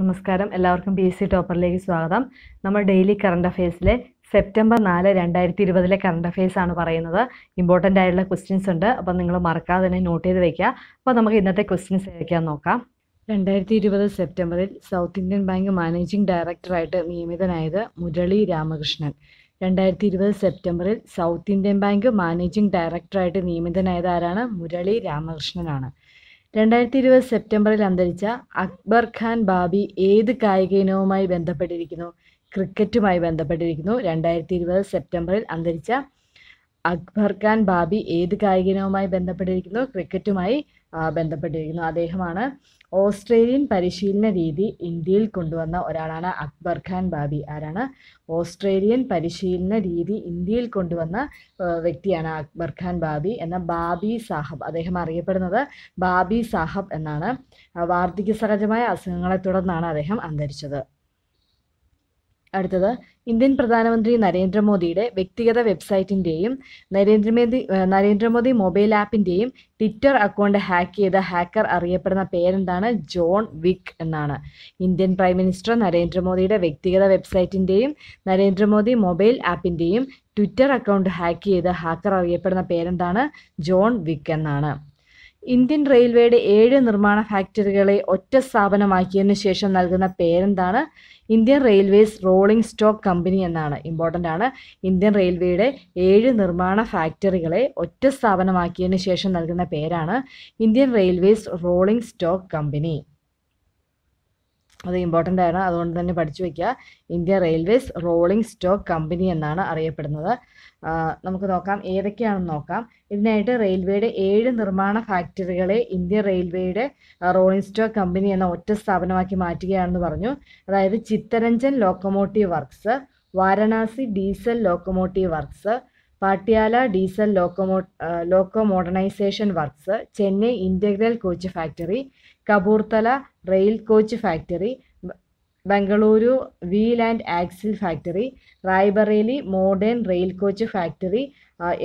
നമസ്കാരം എല്ലാവർക്കും P S C ടോപ്പറിലേക്ക് സ്വാഗതം നമ്മൾ ഡെയിലി കറണ്ട് അഫയേഴ്സിലെ സെപ്റ്റംബർ നാല് രണ്ടായിരത്തി ഇരുപതിലെ കറണ്ട് അഫയേഴ്സ് ആണ് പറയുന്നത് ഇമ്പോർട്ടൻ്റ് ആയിട്ടുള്ള ക്വസ്റ്റ്യൻസ് ഉണ്ട് അപ്പോൾ നിങ്ങൾ മറക്കാതെ തന്നെ നോട്ട് ചെയ്ത് വയ്ക്കുക അപ്പോൾ നമുക്ക് ഇന്നത്തെ ക്വസ്റ്റ്യൻസ് ഏതൊക്കെയാൻ നോക്കാം രണ്ടായിരത്തി ഇരുപത് സെപ്റ്റംബറിൽ സൗത്ത് ഇന്ത്യൻ ബാങ്ക് മാനേജിംഗ് ഡയറക്ടറായിട്ട് നിയമിതനായത് മുരളി രാമകൃഷ്ണൻ രണ്ടായിരത്തി ഇരുപത് സെപ്റ്റംബറിൽ സൗത്ത് ഇന്ത്യൻ ബാങ്ക് മാനേജിംഗ് ഡയറക്ടറായിട്ട് നിയമിതനായത് ആരാണ് മുരളി രാമകൃഷ്ണനാണ് രണ്ടായിരത്തി ഇരുപത് സെപ്റ്റംബറിൽ അന്തരിച്ച അക്ബർ ഖാൻ ബാബി ഏത് കായിക ഇനവുമായി ബന്ധപ്പെട്ടിരിക്കുന്നു ക്രിക്കറ്റുമായി ബന്ധപ്പെട്ടിരിക്കുന്നു രണ്ടായിരത്തി ഇരുപത് സെപ്റ്റംബറിൽ അന്തരിച്ച അക്ബർ ഖാൻ ബാബി ഏത് കായിക ഇനവുമായി ബന്ധപ്പെട്ടിരിക്കുന്നു ക്രിക്കറ്റുമായി ബന്ധപ്പെട്ടിരിക്കുന്നു അദ്ദേഹമാണ് ഓസ്ട്രേലിയൻ പരിശീലന രീതി ഇന്ത്യയിൽ കൊണ്ടുവന്ന ഒരാളാണ് അക്ബർ ഖാൻ ബാബി ആരാണ് ഓസ്ട്രേലിയൻ പരിശീലന രീതി ഇന്ത്യയിൽ കൊണ്ടുവന്ന വ്യക്തിയാണ് അക്ബർ ഖാൻ ബാബി എന്ന ബാബി സാഹബ് അദ്ദേഹം അറിയപ്പെടുന്നത് ബാബി സാഹബ് എന്നാണ് വാർദ്ധക്യ സഹജമായ അസുഖങ്ങളെ തുടർന്നാണ് അദ്ദേഹം അന്തരിച്ചത് അടുത്തത് ഇന്ത്യൻ പ്രധാനമന്ത്രി നരേന്ദ്രമോദിയുടെ വ്യക്തിഗത വെബ്സൈറ്റിൻ്റെയും നരേന്ദ്രമോദി നരേന്ദ്രമോദി മൊബൈൽ ആപ്പിൻ്റെയും ട്വിറ്റർ അക്കൗണ്ട് ഹാക്ക് ചെയ്ത ഹാക്കർ അറിയപ്പെടുന്ന പേരെന്താണ് ജോൺ വിക്ക് എന്നാണ് ഇന്ത്യൻ പ്രൈം മിനിസ്റ്റർ നരേന്ദ്രമോദിയുടെ വ്യക്തിഗത വെബ്സൈറ്റിൻ്റെയും നരേന്ദ്രമോദി മൊബൈൽ ആപ്പിൻ്റെയും ട്വിറ്റർ അക്കൗണ്ട് ഹാക്ക് ചെയ്ത ഹാക്കർ അറിയപ്പെടുന്ന പേരെന്താണ് ജോൺ വിക്ക് എന്നാണ് ഇന്ത്യൻ റെയിൽവേയുടെ ഏഴ് നിർമ്മാണ ഫാക്ടറികളെ ഒറ്റ സ്ഥാപനമാക്കിയതിനു ശേഷം നൽകുന്ന പേരെന്താണ് Indian railways rolling stock company എന്നാണ് ഇമ്പോർട്ടൻ്റ് ആണ് ഇന്ത്യൻ റെയിൽവേയുടെ ഏഴ് നിർമ്മാണ ഫാക്ടറികളെ ഒറ്റ സ്ഥാപനമാക്കിയതിന് ശേഷം നൽകുന്ന പേരാണ് Indian railways rolling stock company അത് ഇമ്പോർട്ടൻ്റ് ആണ് അതുകൊണ്ട് തന്നെ പഠിച്ചു വയ്ക്കുക India railways rolling stock company എന്നാണ് അറിയപ്പെടുന്നത് നമുക്ക് നോക്കാം ഏതൊക്കെയാണെന്ന് നോക്കാം ഇതിനായിട്ട് റെയിൽവേയുടെ ഏഴ് നിർമ്മാണ ഫാക്ടറികളെ ഇന്ത്യൻ റെയിൽവേയുടെ റോളിംഗ് സ്റ്റോക്ക് കമ്പനി എന്ന ഒറ്റ സ്ഥാപനമാക്കി മാറ്റുകയാണെന്ന് പറഞ്ഞു അതായത് Chittaranjan locomotive works Varanasi diesel locomotive works Patiala diesel locomo loco modernisation works Chennai integral coach factory Kapurthala rail coach factory Bengaluru wheel and axle factory Raebareli modern rail coach factory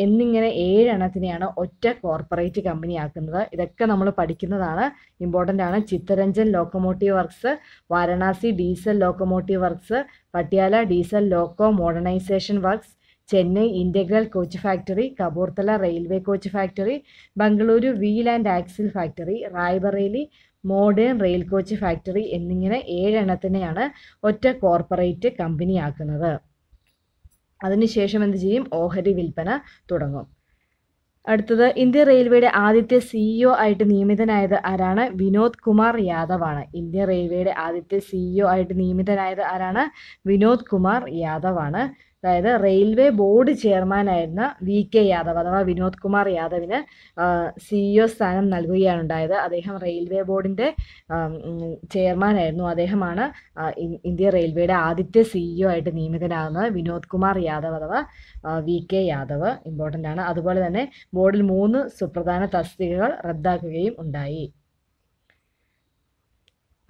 എന്നിങ്ങനെ ഏഴെണ്ണത്തിനെയാണ് ഒറ്റ കോർപ്പറേറ്റ് കമ്പനി ആക്കുന്നത് ഇതൊക്കെ നമ്മൾ പഠിക്കുന്നതാണ് ഇമ്പോർട്ടൻ്റ് ആണ് Chittaranjan locomotive works Varanasi diesel locomotive works Patiala diesel loco modernisation works Chennai integral coach factory Kapurthala railway coach factory Bengaluru wheel and axle factory Raebareli modern rail coach factory എന്നിങ്ങനെ ഏഴെണ്ണത്തിനെയാണ് ഒറ്റ കോർപ്പറേറ്റ് കമ്പനിയാക്കുന്നത് അതിനുശേഷം എന്ത് ചെയ്യും ഓഹരി വിൽപ്പന തുടങ്ങും അടുത്തത് ഇന്ത്യൻ റെയിൽവേയുടെ ആദ്യത്തെ സിഇഒ e ആയിട്ട് നിയമിതനായത് ആരാണ് വിനോദ് കുമാർ യാദവ് ആണ് റെയിൽവേയുടെ ആദ്യത്തെ സിഇഒ e ആയിട്ട് നിയമിതനായത് ആരാണ് വിനോദ് കുമാർ യാദവ് ആണ് അതായത് റെയിൽവേ ബോർഡ് ചെയർമാനായിരുന്ന വി കെ യാദവ് അഥവാ വിനോദ് കുമാർ യാദവിന് സിഇഒ e സ്ഥാനം നൽകുകയാണ് ഉണ്ടായത് അദ്ദേഹം റെയിൽവേ ബോർഡിൻ്റെ ചെയർമാനായിരുന്നു അദ്ദേഹമാണ് ഇന്ത്യ റെയിൽവേയുടെ ആദ്യത്തെ സിഇഒ e ആയിട്ട് നിയമിതനാകുന്നത് വിനോദ് കുമാർ യാദവ് അഥവാ വി കെ യാദവ് ഇമ്പോർട്ടൻ്റ് ആണ് അതുപോലെ തന്നെ ബോർഡിൽ മൂന്ന് സുപ്രധാന തസ്തികകൾ റദ്ദാക്കുകയും ഉണ്ടായി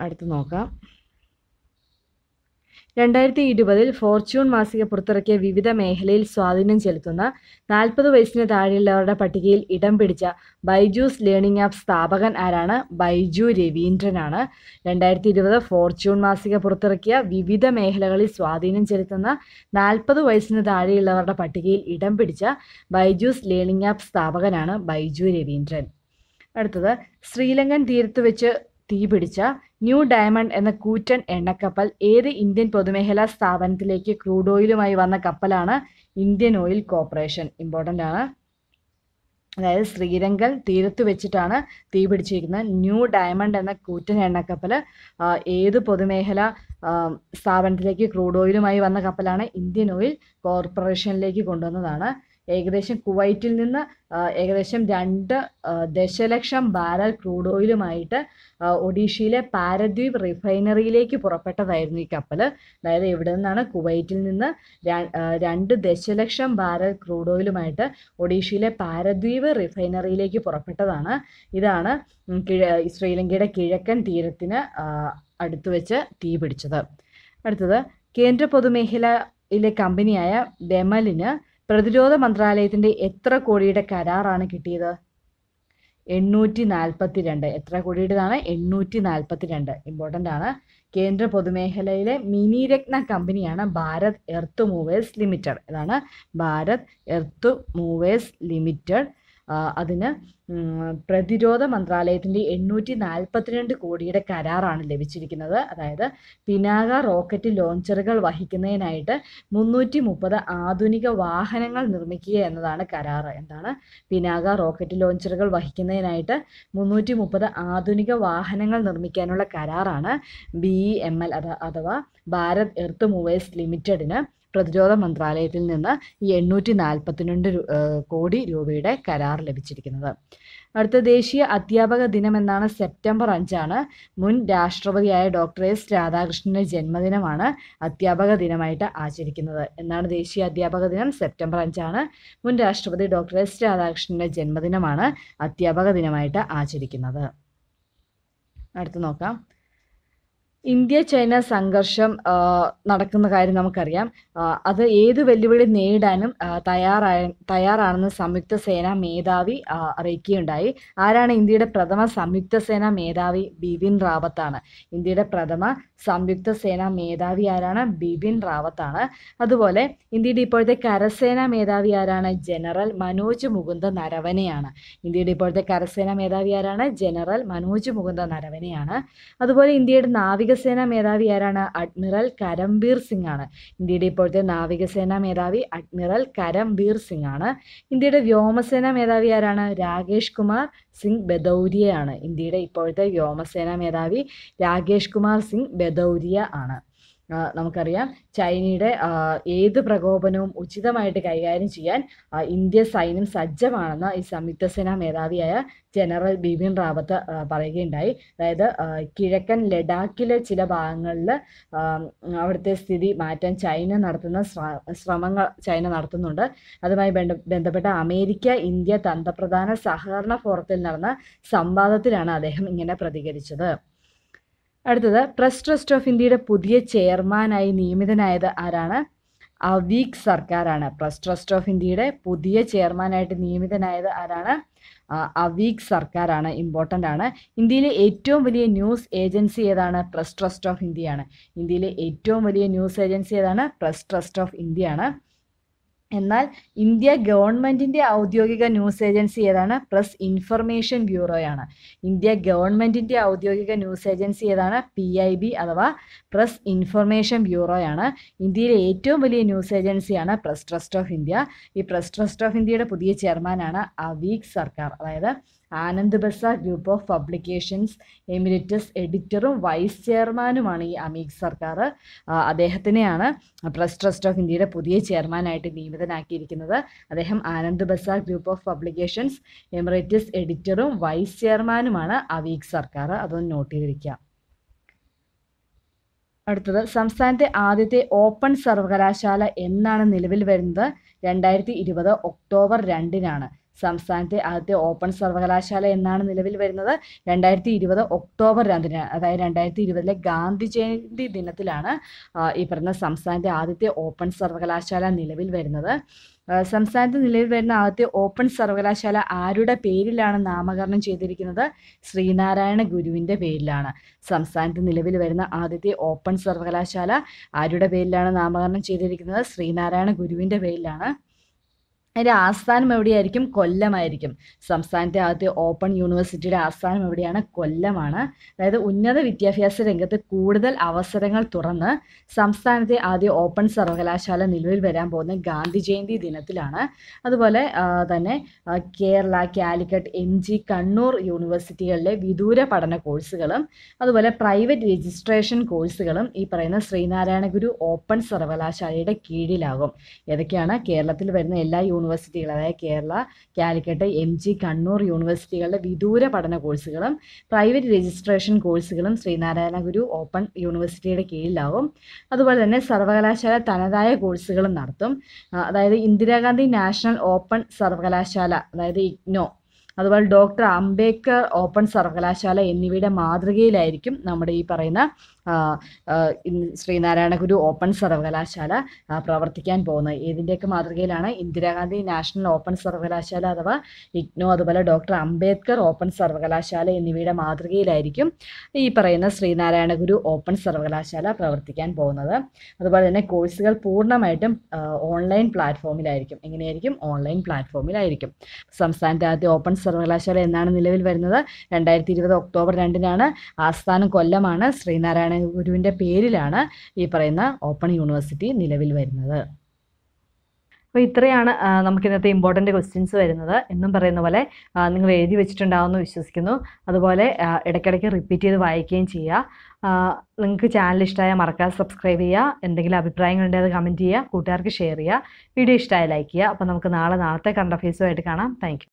അടുത്ത് നോക്കാം രണ്ടായിരത്തി ഇരുപതിൽ ഫോർച്യൂൺ മാസിക പുറത്തിറക്കിയ വിവിധ മേഖലയിൽ സ്വാധീനം ചെലുത്തുന്ന നാൽപ്പത് വയസ്സിന് താഴെയുള്ളവരുടെ പട്ടികയിൽ ഇടം പിടിച്ച ബൈജൂസ് ലേണിംഗ് ആപ്പ് സ്ഥാപകൻ ആരാണ് ബൈജു രവീന്ദ്രനാണ് രണ്ടായിരത്തി ഇരുപത് ഫോർച്യൂൺ മാസിക പുറത്തിറക്കിയ വിവിധ മേഖലകളിൽ സ്വാധീനം ചെലുത്തുന്ന നാൽപ്പത് വയസ്സിന് താഴെയുള്ളവരുടെ പട്ടികയിൽ ഇടം പിടിച്ച ബൈജൂസ് ലേണിംഗ് ആപ്പ് സ്ഥാപകനാണ് ബൈജു രവീന്ദ്രൻ അടുത്തത് ശ്രീലങ്കൻ തീരത്ത് വെച്ച് തീപിടിച്ച ന്യൂ ഡയമണ്ട് എന്ന കൂറ്റൻ എണ്ണക്കപ്പൽ ഏത് ഇന്ത്യൻ പൊതുമേഖലാ സ്ഥാപനത്തിലേക്ക് ക്രൂഡ് ഓയിലുമായി വന്ന കപ്പലാണ് ഇന്ത്യൻ ഓയിൽ കോർപ്പറേഷൻ ഇമ്പോർട്ടൻ്റ് ആണ് അതായത് ശ്രീരംഗൽ തീരത്ത് വെച്ചിട്ടാണ് തീ പിടിച്ചിരിക്കുന്നത് ന്യൂ ഡയമണ്ട് എന്ന കൂറ്റൻ എണ്ണക്കപ്പൽ ഏത് പൊതുമേഖല സ്ഥാപനത്തിലേക്ക് ക്രൂഡ് ഓയിലുമായി വന്ന കപ്പലാണ് ഇന്ത്യൻ ഓയിൽ കോർപ്പറേഷനിലേക്ക് കൊണ്ടുവന്നതാണ് ഏകദേശം കുവൈറ്റിൽ നിന്ന് ഏകദേശം രണ്ട് ദശലക്ഷം ബാരൽ ക്രൂഡ് ഓയിലുമായിട്ട് ഒഡീഷയിലെ പാരദ്വീപ് റിഫൈനറിയിലേക്ക് പുറപ്പെട്ടതായിരുന്നു ഈ കപ്പൽ അതായത് ഇവിടെ നിന്നാണ് കുവൈറ്റിൽ നിന്ന് രണ്ട് ദശലക്ഷം ബാരൽ ക്രൂഡ് ഓയിലുമായിട്ട് ഒഡീഷയിലെ പാരദ്വീപ് റിഫൈനറിയിലേക്ക് പുറപ്പെട്ടതാണ് ഇതാണ് ശ്രീലങ്കയുടെ കിഴക്കൻ തീരത്തിന് അടുത്ത് വെച്ച് തീ പിടിച്ചത് അടുത്തത് കേന്ദ്ര പൊതുമേഖലയിലെ കമ്പനിയായ ബെമലിന് പ്രതിരോധ മന്ത്രാലയത്തിന്റെ എത്ര കോടിയുടെ കരാറാണ് കിട്ടിയത് എണ്ണൂറ്റി നാൽപ്പത്തി രണ്ട് എത്ര കോടിയുടേതാണ് എണ്ണൂറ്റി നാൽപ്പത്തി രണ്ട് ഇമ്പോർട്ടൻ്റ് ആണ് കേന്ദ്ര പൊതുമേഖലയിലെ മിനി രത്ന കമ്പനിയാണ് ഭാരത് എർത്ത് മൂവേഴ്സ് ലിമിറ്റഡ് ഇതാണ് ഭാരത് എർത്ത് മൂവേഴ്സ് ലിമിറ്റഡ് അതിന് പ്രതിരോധ മന്ത്രാലയത്തിൻ്റെ എണ്ണൂറ്റി നാൽപ്പത്തിരണ്ട് കോടിയുടെ കരാറാണ് ലഭിച്ചിരിക്കുന്നത് അതായത് പിനാക റോക്കറ്റ് ലോഞ്ചറുകൾ വഹിക്കുന്നതിനായിട്ട് മുന്നൂറ്റി മുപ്പത് ആധുനിക വാഹനങ്ങൾ നിർമ്മിക്കുക എന്നതാണ് കരാർ എന്താണ് പിനാക റോക്കറ്റ് ലോഞ്ചറുകൾ വഹിക്കുന്നതിനായിട്ട് മുന്നൂറ്റി മുപ്പത് ആധുനിക വാഹനങ്ങൾ നിർമ്മിക്കാനുള്ള കരാറാണ് ബി എം എൽ അഥവാ ഭാരത് എർത്ത് മൂവേഴ്സ് ലിമിറ്റഡിന് പ്രതിരോധ മന്ത്രാലയത്തിൽ നിന്ന് ഈ എണ്ണൂറ്റി നാൽപ്പത്തിരണ്ട് കോടി രൂപയുടെ കരാർ ലഭിച്ചിരിക്കുന്നത് അടുത്ത ദേശീയ അധ്യാപക ദിനം എന്നാണ് സെപ്റ്റംബർ അഞ്ചാണ് മുൻ രാഷ്ട്രപതിയായ ഡോക്ടർ എസ് രാധാകൃഷ്ണന്റെ ജന്മദിനമാണ് അധ്യാപക ദിനമായിട്ട് ആചരിക്കുന്നത് എന്നാണ് ദേശീയ അധ്യാപക ദിനം സെപ്റ്റംബർ അഞ്ചാണ് മുൻ രാഷ്ട്രപതി ഡോക്ടർ എസ് രാധാകൃഷ്ണന്റെ ജന്മദിനമാണ് അധ്യാപക ദിനമായിട്ട് ആചരിക്കുന്നത് അടുത്ത് നോക്കാം ഇന്ത്യ ചൈന സംഘർഷം നടക്കുന്ന കാര്യം നമുക്കറിയാം അത് ഏത് വെല്ലുവിളി നേരിടാനും തയ്യാറായ തയ്യാറാണെന്ന് സംയുക്ത സേനാ മേധാവി അറിയിക്കുകയുണ്ടായി ആരാണ് ഇന്ത്യയുടെ പ്രഥമ സംയുക്ത സേനാ മേധാവി ബിപിൻ റാവത്താണ് ഇന്ത്യയുടെ പ്രഥമ സംയുക്ത സേനാ മേധാവി ആരാണ് ബിപിൻ റാവത്താണ് അതുപോലെ ഇന്ത്യയുടെ ഇപ്പോഴത്തെ കരസേനാ മേധാവി ആരാണ് ജനറൽ മനോജ് മുകുന്ദ നരവനെയാണ് ഇന്ത്യയുടെ ഇപ്പോഴത്തെ കരസേനാ മേധാവി ആരാണ് ജനറൽ മനോജ് മുകുന്ദ നരവനെയാണ് അതുപോലെ ഇന്ത്യയുടെ നാവിക നാവികസേനാ മേധാവി ആരാണ് അഡ്മിറൽ കരംബീർ സിംഗ് ആണ് ഇന്ത്യയുടെ ഇപ്പോഴത്തെ നാവികസേനാ മേധാവി അഡ്മിറൽ കരംബീർ സിംഗ് ആണ് ഇന്ത്യയുടെ വ്യോമസേനാ മേധാവി ആരാണ് രാകേഷ് കുമാർ സിംഗ് ബദൗരിയ ആണ് ഇന്ത്യയുടെ ഇപ്പോഴത്തെ വ്യോമസേനാ മേധാവി രാകേഷ് കുമാർ സിംഗ് ബദൗരിയ ആണ് നമുക്കറിയാം ചൈനയുടെ ഏത് പ്രകോപനവും ഉചിതമായിട്ട് കൈകാര്യം ചെയ്യാൻ ഇന്ത്യ സൈന്യം സജ്ജമാണെന്ന് ഈ സംയുക്ത സേനാ മേധാവിയായ ജനറൽ ബിപിൻ റാവത്ത് പറയുകയുണ്ടായി അതായത് കിഴക്കൻ ലഡാക്കിലെ ചില ഭാഗങ്ങളിൽ അവിടുത്തെ സ്ഥിതി മാറ്റാൻ ചൈന നടത്തുന്ന ശ്രമങ്ങൾ ചൈന നടത്തുന്നുണ്ട് അതുമായി ബന്ധപ്പെട്ട അമേരിക്ക ഇന്ത്യ തന്ത്രപ്രധാന സഹകരണ ഫോറത്തിൽ നടന്ന സംവാദത്തിലാണ് അദ്ദേഹം ഇങ്ങനെ പ്രതികരിച്ചത് അടുത്തത് പ്രസ് ട്രസ്റ്റ് ഓഫ് ഇന്ത്യയുടെ പുതിയ ചെയർമാനായി നിയമിതനായത് ആരാണ് അവീക് സർക്കാരാണ് പ്രസ് ട്രസ്റ്റ് ഓഫ് ഇന്ത്യയുടെ പുതിയ ചെയർമാനായിട്ട് നിയമിതനായത് ആരാണ് അവീക് സർക്കാരാണ് ഇമ്പോർട്ടൻ്റ് ആണ് ഇന്ത്യയിലെ ഏറ്റവും വലിയ ന്യൂസ് ഏജൻസി ഏതാണ് പ്രസ് ട്രസ്റ്റ് ഓഫ് ഇന്ത്യയാണ് ഇന്ത്യയിലെ ഏറ്റവും വലിയ ന്യൂസ് ഏജൻസി ഏതാണ് പ്രസ് ട്രസ്റ്റ് ഓഫ് ഇന്ത്യയാണ് എന്നാൽ ഇന്ത്യ ഗവൺമെൻറ്റിൻ്റെ ഔദ്യോഗിക ന്യൂസ് ഏജൻസി ഏതാണ് പ്രസ് ഇൻഫർമേഷൻ ബ്യൂറോയാണ് ഇന്ത്യ ഗവൺമെൻറ്റിൻ്റെ ഔദ്യോഗിക ന്യൂസ് ഏജൻസി ഏതാണ് പി ഐ ബി അഥവാ പ്രസ് ഇൻഫർമേഷൻ ബ്യൂറോയാണ് ഇന്ത്യയിലെ ഏറ്റവും വലിയ ന്യൂസ് ഏജൻസിയാണ് പ്രസ് ട്രസ്റ്റ് ഓഫ് ഇന്ത്യ ഈ പ്രസ് ട്രസ്റ്റ് ഓഫ് ഇന്ത്യയുടെ പുതിയ ചെയർമാനാണ് അവീക് സർക്കാർ അതായത് Anand Bazar group of publications emeritus എഡിറ്ററും vice ചെയർമാനുമാണ് ഈ അമീക് സർക്കാർ അദ്ദേഹത്തിനെയാണ് പ്രസ് ട്രസ്റ്റ് ഓഫ് ഇന്ത്യയുടെ പുതിയ ചെയർമാനായിട്ട് നിയമിതനാക്കിയിരിക്കുന്നത് അദ്ദേഹം Anand Bazar group of publications emeritus എഡിറ്ററും വൈസ് ചെയർമാനുമാണ് അവീഖ് സർക്കാർ അതൊന്ന് നോട്ട് ചെയ്തിരിക്കുക അടുത്തത് സംസ്ഥാനത്തെ ആദ്യത്തെ ഓപ്പൺ സർവകലാശാല എന്നാണ് നിലവിൽ വരുന്നത് രണ്ടായിരത്തി ഇരുപത് ഒക്ടോബർ രണ്ടിനാണ് സംസ്ഥാനത്തെ ആദ്യത്തെ ഓപ്പൺ സർവകലാശാല എന്നാണ് നിലവിൽ വരുന്നത് രണ്ടായിരത്തി ഇരുപത് ഒക്ടോബർ രണ്ടിന് അതായത് രണ്ടായിരത്തി ഇരുപതിലെ ഗാന്ധി ജയന്തി ദിനത്തിലാണ് ഈ പറഞ്ഞ സംസ്ഥാനത്തെ ആദ്യത്തെ ഓപ്പൺ സർവകലാശാല നിലവിൽ വരുന്നത് സംസ്ഥാനത്ത് നിലവിൽ വരുന്ന ആദ്യത്തെ ഓപ്പൺ സർവകലാശാല ആരുടെ പേരിലാണ് നാമകരണം ചെയ്തിരിക്കുന്നത് ശ്രീനാരായണ ഗുരുവിൻ്റെ പേരിലാണ് സംസ്ഥാനത്ത് നിലവിൽ വരുന്ന ആദ്യത്തെ ഓപ്പൺ സർവകലാശാല ആരുടെ പേരിലാണ് നാമകരണം ചെയ്തിരിക്കുന്നത് ശ്രീനാരായണ ഗുരുവിൻ്റെ പേരിലാണ് അതിൻ്റെ ആസ്ഥാനം എവിടെയായിരിക്കും കൊല്ലമായിരിക്കും സംസ്ഥാനത്തെ ആദ്യത്തെ ഓപ്പൺ യൂണിവേഴ്സിറ്റിയുടെ ആസ്ഥാനം എവിടെയാണ് കൊല്ലമാണ് അതായത് ഉന്നത വിദ്യാഭ്യാസ രംഗത്ത് കൂടുതൽ അവസരങ്ങൾ തുറന്ന് സംസ്ഥാനത്തെ ആദ്യ ഓപ്പൺ സർവകലാശാല നിലവിൽ വരാൻ പോകുന്ന ഗാന്ധി ജയന്തി ദിനത്തിലാണ് അതുപോലെ തന്നെ കേരള കാലിക്കറ്റ് എം ജി കണ്ണൂർ യൂണിവേഴ്സിറ്റികളിലെ വിദൂര പഠന കോഴ്സുകളും അതുപോലെ പ്രൈവറ്റ് രജിസ്ട്രേഷൻ കോഴ്സുകളും ഈ പറയുന്ന ശ്രീനാരായണ ഗുരു ഓപ്പൺ സർവകലാശാലയുടെ കീഴിലാകും ഏതൊക്കെയാണ് കേരളത്തിൽ വരുന്ന എല്ലാ യൂണിവേഴ്സിറ്റികൾ അതായത് കേരള കാലിക്കറ്റ് എം ജി കണ്ണൂർ യൂണിവേഴ്സിറ്റികളുടെ വിദൂര പഠന കോഴ്സുകളും പ്രൈവറ്റ് രജിസ്ട്രേഷൻ കോഴ്സുകളും ശ്രീനാരായണ ഗുരു ഓപ്പൺ യൂണിവേഴ്സിറ്റിയുടെ കീഴിലാവും അതുപോലെ തന്നെ സർവകലാശാല തനതായ കോഴ്സുകളും നടത്തും അതായത് ഇന്ദിരാഗാന്ധി നാഷണൽ ഓപ്പൺ സർവകലാശാല അതായത് ഇഗ്നോ അതുപോലെ ഡോക്ടർ അംബേദ്കർ ഓപ്പൺ സർവകലാശാല എന്നിവയുടെ മാതൃകയിലായിരിക്കും നമ്മുടെ ഈ പറയുന്ന ശ്രീനാരായണ ഗുരു ഓപ്പൺ സർവകലാശാല പ്രവർത്തിക്കാൻ പോകുന്നത് ഇതിൻ്റെയൊക്കെ മാതൃകയിലാണ് ഇന്ദിരാഗാന്ധി നാഷണൽ ഓപ്പൺ സർവകലാശാല അഥവാ ഇഗ്നോ അതുപോലെ ഡോക്ടർ അംബേദ്കർ ഓപ്പൺ സർവകലാശാല എന്നിവയുടെ മാതൃകയിലായിരിക്കും ഈ പറയുന്ന ശ്രീനാരായണ ഗുരു ഓപ്പൺ സർവകലാശാല പ്രവർത്തിക്കാൻ പോകുന്നത് അതുപോലെ തന്നെ കോഴ്സുകൾ പൂർണ്ണമായിട്ടും ഓൺലൈൻ പ്ലാറ്റ്ഫോമിലായിരിക്കും എങ്ങനെയായിരിക്കും ഓൺലൈൻ പ്ലാറ്റ്ഫോമിലായിരിക്കും സംസ്ഥാനത്തെ ആദ്യ ഓപ്പൺ സർവകലാശാല എന്നാണ് നിലവിൽ വരുന്നത് രണ്ടായിരത്തി ഇരുപത് ഒക്ടോബർ രണ്ടിനാണ് ആസ്ഥാനം കൊല്ലമാണ് ശ്രീനാരായണ ആരാണ് ഗുരുവിൻ്റെ പേരിലാണ് ഈ പറയുന്ന ഓപ്പൺ യൂണിവേഴ്സിറ്റി നിലവിൽ വരുന്നത് അപ്പോൾ ഇത്രയാണ് നമുക്ക് ഇന്നത്തെ ഇമ്പോർട്ടൻ്റ് ക്വസ്റ്റ്യൻസ് വരുന്നത് എന്നും പറയുന്ന പോലെ നിങ്ങൾ എഴുതി വെച്ചിട്ടുണ്ടാവുമെന്ന് വിശ്വസിക്കുന്നു അതുപോലെ ഇടയ്ക്കിടയ്ക്ക് റിപ്പീറ്റ് ചെയ്ത് വായിക്കുകയും ചെയ്യുക നിങ്ങൾക്ക് ചാനൽ ഇഷ്ടമായ മറക്കാതെ സബ്സ്ക്രൈബ് ചെയ്യുക എന്തെങ്കിലും അഭിപ്രായങ്ങളുണ്ടെങ്കിൽ അത് കമൻറ്റ് ചെയ്യുക കൂട്ടുകാർക്ക് ഷെയർ ചെയ്യുക വീഡിയോ ഇഷ്ടമായ ലൈക്ക് ചെയ്യുക അപ്പോൾ നമുക്ക് നാളെ നാളത്തെ കണ്ട ഫേസുമായിട്ട് കാണാം താങ്ക്